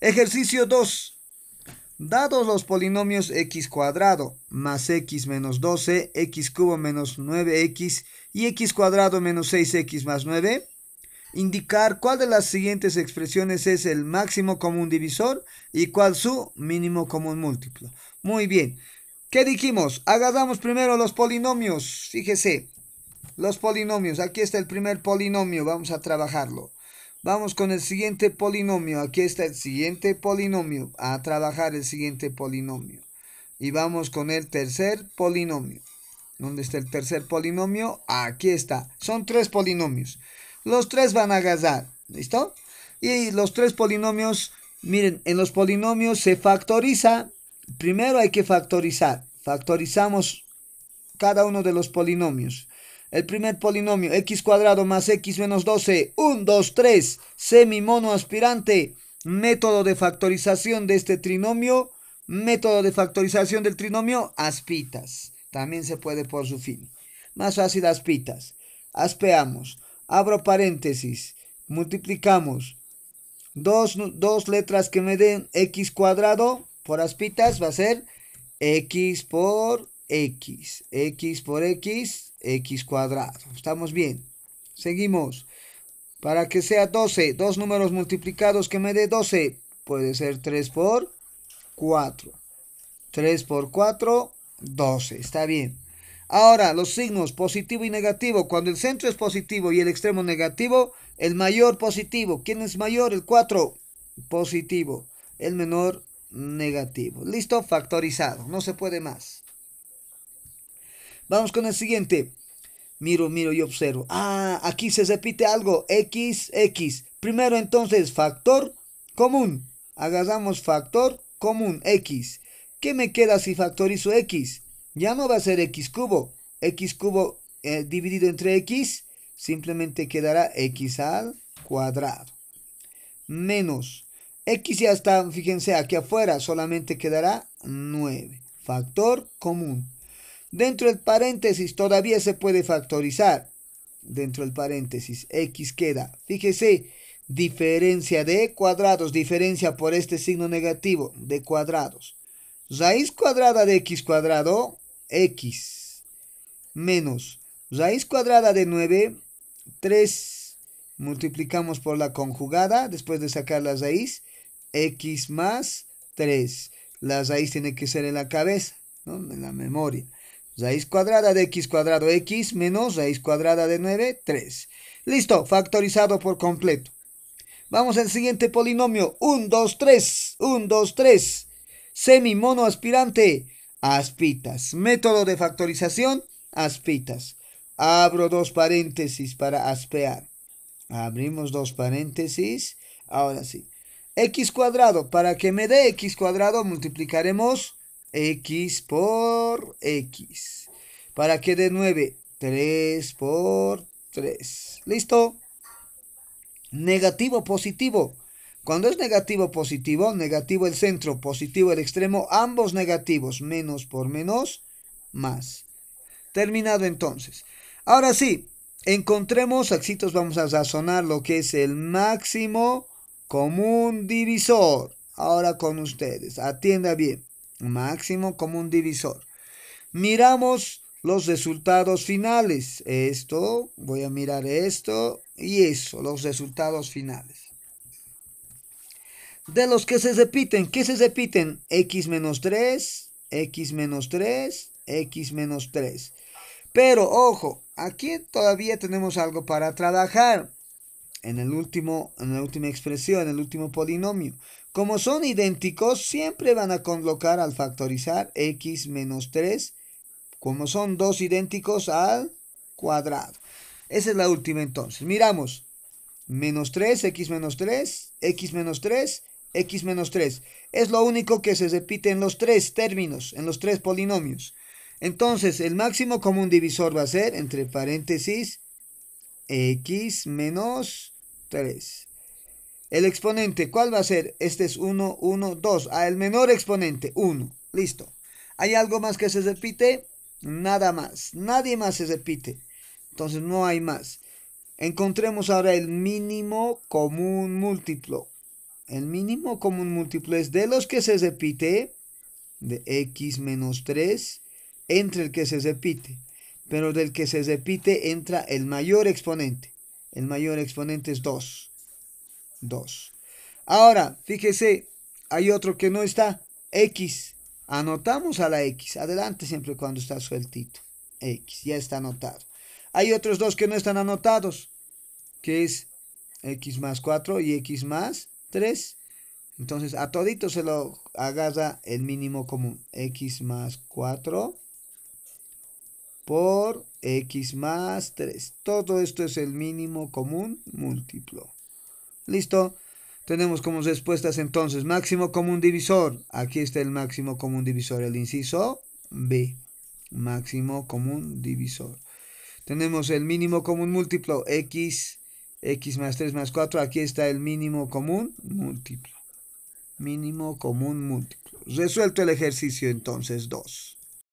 Ejercicio 2. Dados los polinomios x cuadrado más x menos 12, x cubo menos 9x y x cuadrado menos 6x más 9, indicar cuál de las siguientes expresiones es el máximo común divisor y cuál su mínimo común múltiplo. Muy bien. ¿Qué dijimos? Agarramos primero los polinomios. Fíjese, los polinomios. Aquí está el primer polinomio. Vamos a trabajarlo. Vamos con el siguiente polinomio. Aquí está el siguiente polinomio. A trabajar el siguiente polinomio. Y vamos con el tercer polinomio. ¿Dónde está el tercer polinomio? Aquí está. Son tres polinomios. Los tres van a gastar, ¿Listo? Y los tres polinomios, miren, en los polinomios se factoriza. Primero hay que factorizar. Factorizamos cada uno de los polinomios. El primer polinomio, x cuadrado más x menos 12, 1, 2, 3, semimono aspirante. Método de factorización de este trinomio, método de factorización del trinomio, aspitas. También se puede por su fin. Más fácil, aspitas. Aspeamos, abro paréntesis, multiplicamos. Dos, dos letras que me den x cuadrado por aspitas va a ser x por x, x por x, x cuadrado. Estamos bien. Seguimos. Para que sea 12, dos números multiplicados que me dé 12, puede ser 3 por 4. 3 por 4, 12. Está bien. Ahora, los signos positivo y negativo. Cuando el centro es positivo y el extremo negativo, el mayor positivo. ¿Quién es mayor? El 4 positivo. El menor negativo. Listo, factorizado. No se puede más. Vamos con el siguiente. Miro, miro y observo. Ah, aquí se repite algo. X, X. Primero entonces, factor común. Agarramos factor común, X. ¿Qué me queda si factorizo X? Ya no va a ser X cubo. X cubo eh, dividido entre X, simplemente quedará X al cuadrado. Menos. X ya está, fíjense, aquí afuera solamente quedará 9. Factor común. Dentro del paréntesis todavía se puede factorizar. Dentro del paréntesis x queda. Fíjese, diferencia de cuadrados, diferencia por este signo negativo de cuadrados. Raíz cuadrada de x cuadrado, x, menos raíz cuadrada de 9, 3, multiplicamos por la conjugada, después de sacar la raíz, x más 3. La raíz tiene que ser en la cabeza, en la memoria. Raíz cuadrada de x cuadrado x menos raíz cuadrada de 9, 3. Listo, factorizado por completo. Vamos al siguiente polinomio. 1, 2, 3. 1, 2, 3. Semi aspirante. Aspitas. Método de factorización. Aspitas. Abro dos paréntesis para aspear. Abrimos dos paréntesis. Ahora sí. X cuadrado. Para que me dé X cuadrado multiplicaremos X por X. Para que de 9, 3 por 3. ¿Listo? Negativo, positivo. Cuando es negativo, positivo, negativo el centro, positivo el extremo, ambos negativos, menos por menos, más. Terminado entonces. Ahora sí, encontremos, axitos vamos a razonar lo que es el máximo común divisor. Ahora con ustedes, atienda bien máximo como un divisor. Miramos los resultados finales. Esto, voy a mirar esto y eso, los resultados finales. De los que se repiten, ¿qué se repiten? X menos 3, X menos 3, X menos 3. Pero ojo, aquí todavía tenemos algo para trabajar en el último, en la última expresión, en el último polinomio. Como son idénticos, siempre van a colocar al factorizar x menos 3, como son dos idénticos al cuadrado. Esa es la última entonces. Miramos, menos 3, x menos 3, x menos 3, x menos 3. Es lo único que se repite en los tres términos, en los tres polinomios. Entonces, el máximo común divisor va a ser, entre paréntesis, x menos 3. El exponente, ¿cuál va a ser? Este es 1, 1, 2. A el menor exponente, 1. Listo. ¿Hay algo más que se repite? Nada más. Nadie más se repite. Entonces no hay más. Encontremos ahora el mínimo común múltiplo. El mínimo común múltiplo es de los que se repite, de x menos 3, entre el que se repite. Pero del que se repite entra el mayor exponente. El mayor exponente es 2. 2. Ahora, fíjese, hay otro que no está, X. Anotamos a la X. Adelante siempre cuando está sueltito. X, ya está anotado. Hay otros dos que no están anotados, que es X más 4 y X más 3. Entonces a todito se lo agarra el mínimo común. X más 4 por X más 3. Todo esto es el mínimo común múltiplo. Listo. Tenemos como respuestas entonces máximo común divisor. Aquí está el máximo común divisor, el inciso B. Máximo común divisor. Tenemos el mínimo común múltiplo, X, X más 3 más 4. Aquí está el mínimo común múltiplo. Mínimo común múltiplo. Resuelto el ejercicio entonces 2.